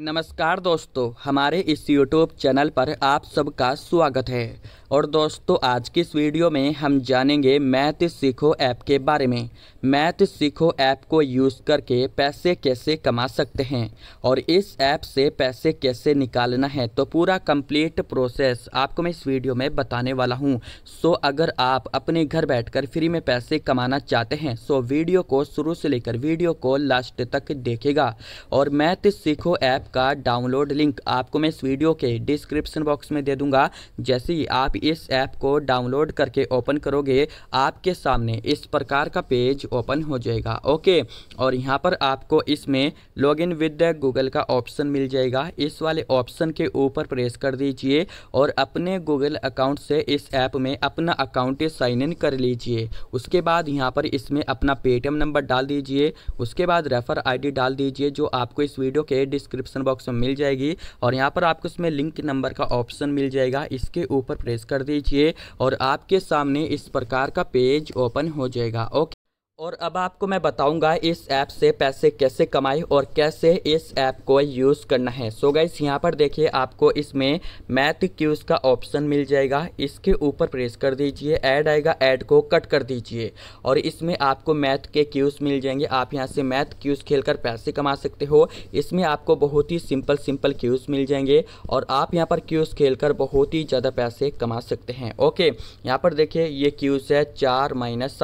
नमस्कार दोस्तों हमारे इस यूट्यूब चैनल पर आप सबका स्वागत है और दोस्तों आज की इस वीडियो में हम जानेंगे मैथ सीखो ऐप के बारे में मैथ सीखो ऐप को यूज़ करके पैसे कैसे कमा सकते हैं और इस ऐप से पैसे कैसे निकालना है तो पूरा कंप्लीट प्रोसेस आपको मैं इस वीडियो में बताने वाला हूं सो अगर आप अपने घर बैठकर फ्री में पैसे कमाना चाहते हैं सो वीडियो को शुरू से लेकर वीडियो को लास्ट तक देखेगा और मैथ सीखो ऐप का डाउनलोड लिंक आपको मैं इस वीडियो के डिस्क्रिप्शन बॉक्स में दे दूंगा जैसे ही आप इस ऐप को डाउनलोड करके ओपन करोगे आपके सामने इस प्रकार का पेज ओपन हो जाएगा ओके और यहाँ पर आपको इसमें लॉग इन विद गूगल का ऑप्शन मिल जाएगा इस वाले ऑप्शन के ऊपर प्रेस कर दीजिए और अपने गूगल अकाउंट से इस ऐप में अपना अकाउंट साइन इन कर लीजिए उसके बाद यहाँ पर इसमें अपना पेटीएम नंबर डाल दीजिए उसके बाद रेफर आईडी डाल दीजिए जो आपको इस वीडियो के डिस्क्रिप्शन डिस्क्रिप्शन बॉक्स में मिल जाएगी और यहाँ पर आपको इसमें लिंक नंबर का ऑप्शन मिल जाएगा इसके ऊपर प्रेस कर दीजिए और आपके सामने इस प्रकार का पेज ओपन हो जाएगा ओके और अब आपको मैं बताऊंगा इस ऐप से पैसे कैसे कमाएं और कैसे इस ऐप को यूज़ करना है सो गाइस यहाँ पर देखिए आपको इसमें मैथ क्यूज़ का ऑप्शन मिल जाएगा इसके ऊपर प्रेस कर दीजिए ऐड आएगा ऐड को कट कर दीजिए और इसमें आपको मैथ के क्यूज़ मिल जाएंगे आप यहाँ से मैथ क्यूज़ खेलकर पैसे कमा सकते हो इसमें आपको बहुत ही सिंपल सिंपल क्यूज़ मिल जाएंगे और आप यहाँ पर क्यूज़ खेल बहुत ही ज़्यादा पैसे कमा सकते हैं ओके यहाँ पर देखिए ये क्यूज़ है चार माइनस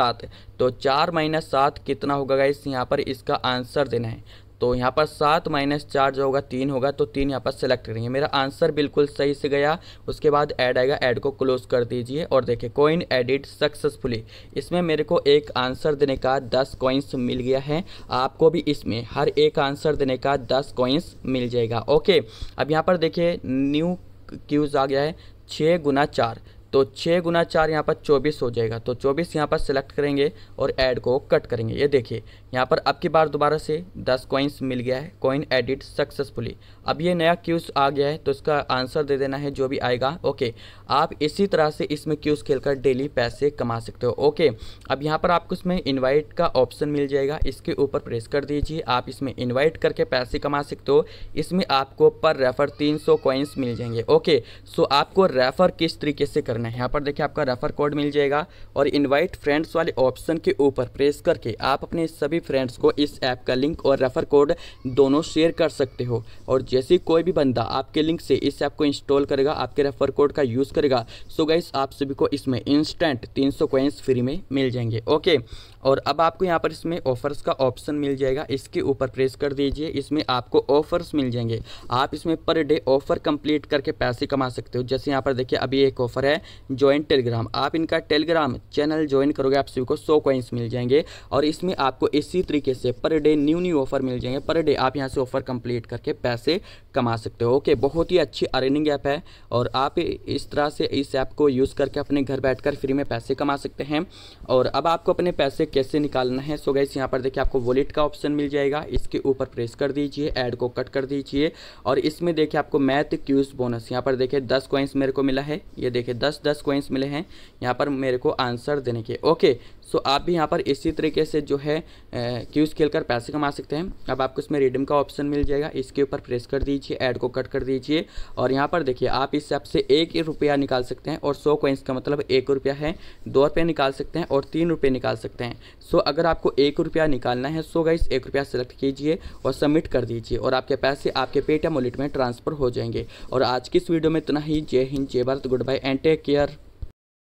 तो चार माइनस सात कितना होगा गाइस यहाँ पर इसका आंसर देना है तो यहाँ पर सात माइनस चार जो होगा तीन होगा तो तीन यहाँ पर सेलेक्ट करेंगे मेरा आंसर बिल्कुल सही से गया उसके बाद ऐड आएगा ऐड को क्लोज कर दीजिए और देखिए कॉइन एडिट सक्सेसफुली इसमें मेरे को एक आंसर देने का दस कॉइन्स मिल गया है आपको भी इसमें हर एक आंसर देने का दस कॉइन्स मिल जाएगा ओके अब यहाँ पर देखिए न्यू क्यूज़ आ गया है छः गुना चार तो छः गुना चार यहाँ पर चौबीस हो जाएगा तो चौबीस यहाँ पर सेलेक्ट करेंगे और ऐड को कट करेंगे ये देखिए यहाँ पर अब की बार दोबारा से दस कॉइन्स मिल गया है कॉइन एडिट सक्सेसफुली अब ये नया क्यूज आ गया है तो इसका आंसर दे देना है जो भी आएगा ओके आप इसी तरह से इसमें क्यूज खेलकर डेली पैसे कमा सकते हो ओके अब यहाँ पर आपको इसमें इन्वाइट का ऑप्शन मिल जाएगा इसके ऊपर प्रेस कर दीजिए आप इसमें इन्वाइट करके पैसे कमा सकते हो इसमें आपको पर रेफर तीन सौ मिल जाएंगे ओके सो आपको रेफर किस तरीके से करना करना है यहाँ पर देखिए आपका रेफर कोड मिल जाएगा और इनवाइट फ्रेंड्स वाले ऑप्शन के ऊपर प्रेस करके आप अपने सभी फ्रेंड्स को इस ऐप का लिंक और रेफर कोड दोनों शेयर कर सकते हो और जैसे कोई भी बंदा आपके लिंक से इस ऐप को इंस्टॉल करेगा आपके रेफर कोड का यूज़ करेगा सो गाइस आप सभी को इसमें इंस्टेंट तीन सौ फ्री में मिल जाएंगे ओके और अब आपको यहाँ पर इसमें ऑफर्स का ऑप्शन मिल जाएगा इसके ऊपर प्रेस कर दीजिए इसमें आपको ऑफर्स मिल जाएंगे आप इसमें पर डे ऑफर कंप्लीट करके पैसे कमा सकते हो जैसे यहाँ पर देखिए अभी एक ऑफर है ज्वाइन टेलीग्राम आप इनका टेलीग्राम चैनल ज्वाइन करोगे आप सभी को सौ कॉइन्स मिल जाएंगे और इसमें आपको इसी तरीके से per day new new offer मिल जाएंगे पर डे आप यहाँ से ऑफर कंप्लीट करके पैसे कमा सकते हो ओके बहुत ही अच्छी अर्निंग ऐप है और आप इस तरह से इस ऐप को यूज़ करके अपने घर बैठकर फ्री में पैसे कमा सकते हैं और अब आपको अपने पैसे कैसे निकालना है सो गैस यहाँ पर देखिए आपको वॉलेट का ऑप्शन मिल जाएगा इसके ऊपर प्रेस कर दीजिए ऐड को कट कर दीजिए और इसमें देखिए आपको मैथ क्यूज बोनस यहाँ पर देखिए दस कॉइंस मेरे को मिला है ये देखिए दस दस क्वेंस मिले हैं यहाँ पर मेरे को आंसर देने के ओके सो आप भी यहाँ पर इसी तरीके से जो है क्यूज़ खेल कर पैसे कमा सकते हैं अब आपको इसमें रिडीम का ऑप्शन मिल जाएगा इसके ऊपर प्रेस कर दीजिए ऐड को कट कर दीजिए और यहाँ पर देखिए आप इस ऐप से एक रुपया निकाल सकते हैं और सौ कोइंस का मतलब एक रुपया है दो रुपये निकाल सकते हैं और तीन रुपये निकाल सकते हैं सो अगर आपको एक रुपया निकालना है सो गाइस एक रुपया सेलेक्ट कीजिए और सबमिट कर दीजिए और आपके पैसे आपके पेटीएम वॉलेट में ट्रांसफर हो जाएंगे और आज की इस वीडियो में इतना ही जय हिंद जय Bharat good bye and take care